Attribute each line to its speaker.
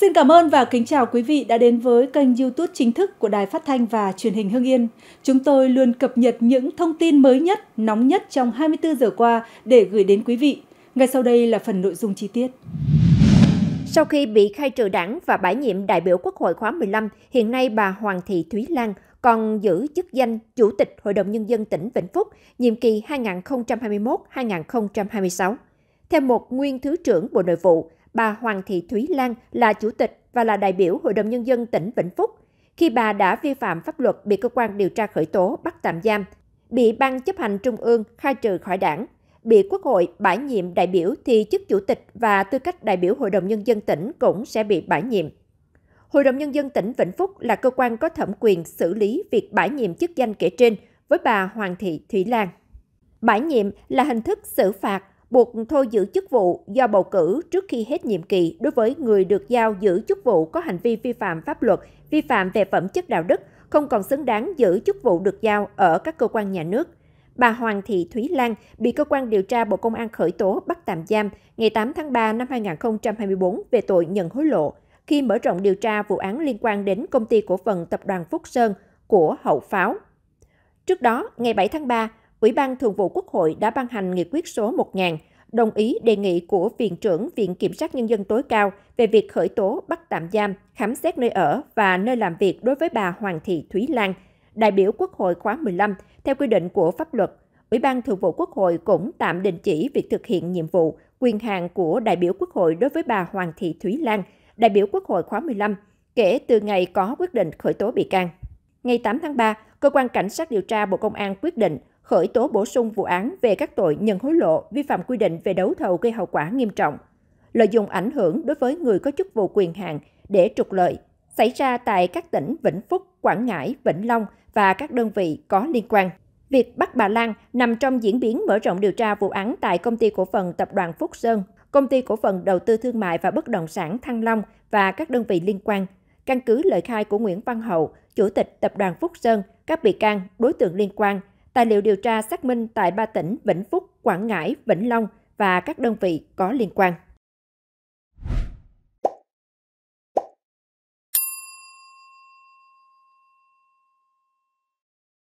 Speaker 1: Xin cảm ơn và kính chào quý vị đã đến với kênh YouTube chính thức của Đài Phát thanh và Truyền hình Hưng Yên. Chúng tôi luôn cập nhật những thông tin mới nhất, nóng nhất trong 24 giờ qua để gửi đến quý vị.
Speaker 2: Ngay sau đây là phần nội dung chi tiết. Sau khi bị khai trừ đảng và bãi nhiệm đại biểu Quốc hội khóa 15, hiện nay bà Hoàng Thị Thúy Lan còn giữ chức danh Chủ tịch Hội đồng Nhân dân tỉnh Vĩnh Phúc, nhiệm kỳ 2021-2026. Theo một nguyên Thứ trưởng Bộ Nội vụ, bà Hoàng Thị Thúy Lan là chủ tịch và là đại biểu Hội đồng Nhân dân tỉnh Vĩnh Phúc khi bà đã vi phạm pháp luật bị cơ quan điều tra khởi tố bắt tạm giam, bị ban chấp hành trung ương khai trừ khỏi đảng, bị quốc hội bãi nhiệm đại biểu thì chức chủ tịch và tư cách đại biểu Hội đồng Nhân dân tỉnh cũng sẽ bị bãi nhiệm. Hội đồng Nhân dân tỉnh Vĩnh Phúc là cơ quan có thẩm quyền xử lý việc bãi nhiệm chức danh kể trên với bà Hoàng Thị Thủy Lan. Bãi nhiệm là hình thức xử phạt buộc thôi giữ chức vụ do bầu cử trước khi hết nhiệm kỳ đối với người được giao giữ chức vụ có hành vi vi phạm pháp luật, vi phạm về phẩm chất đạo đức, không còn xứng đáng giữ chức vụ được giao ở các cơ quan nhà nước. Bà Hoàng Thị Thúy Lan bị cơ quan điều tra Bộ Công an khởi tố bắt tạm giam ngày 8 tháng 3 năm 2024 về tội nhận hối lộ khi mở rộng điều tra vụ án liên quan đến công ty cổ phần tập đoàn Phúc Sơn của Hậu Pháo. Trước đó, ngày 7 tháng 3, Ủy ban Thường vụ Quốc hội đã ban hành nghị quyết số 1000 đồng ý đề nghị của Viện trưởng Viện Kiểm sát Nhân dân tối cao về việc khởi tố, bắt tạm giam, khám xét nơi ở và nơi làm việc đối với bà Hoàng Thị Thúy Lan, đại biểu Quốc hội khóa 15, theo quy định của pháp luật. Ủy ban Thường vụ Quốc hội cũng tạm đình chỉ việc thực hiện nhiệm vụ, quyền hạn của đại biểu Quốc hội đối với bà Hoàng Thị Thúy Lan, đại biểu Quốc hội khóa 15, kể từ ngày có quyết định khởi tố bị can. Ngày 8 tháng 3, Cơ quan Cảnh sát điều tra Bộ Công an quyết định khởi tố bổ sung vụ án về các tội nhận hối lộ, vi phạm quy định về đấu thầu gây hậu quả nghiêm trọng, lợi dụng ảnh hưởng đối với người có chức vụ quyền hạn để trục lợi, xảy ra tại các tỉnh Vĩnh Phúc, Quảng Ngãi, Vĩnh Long và các đơn vị có liên quan. Việc bắt bà Lan nằm trong diễn biến mở rộng điều tra vụ án tại công ty cổ phần tập đoàn Phúc Sơn, công ty cổ phần đầu tư thương mại và bất động sản Thăng Long và các đơn vị liên quan. Căn cứ lời khai của Nguyễn Văn Hậu, chủ tịch tập đoàn Phúc Sơn, các bị can, đối tượng liên quan – Tài liệu điều tra xác minh tại ba tỉnh Vĩnh Phúc, Quảng Ngãi, Vĩnh Long và các đơn vị có liên quan.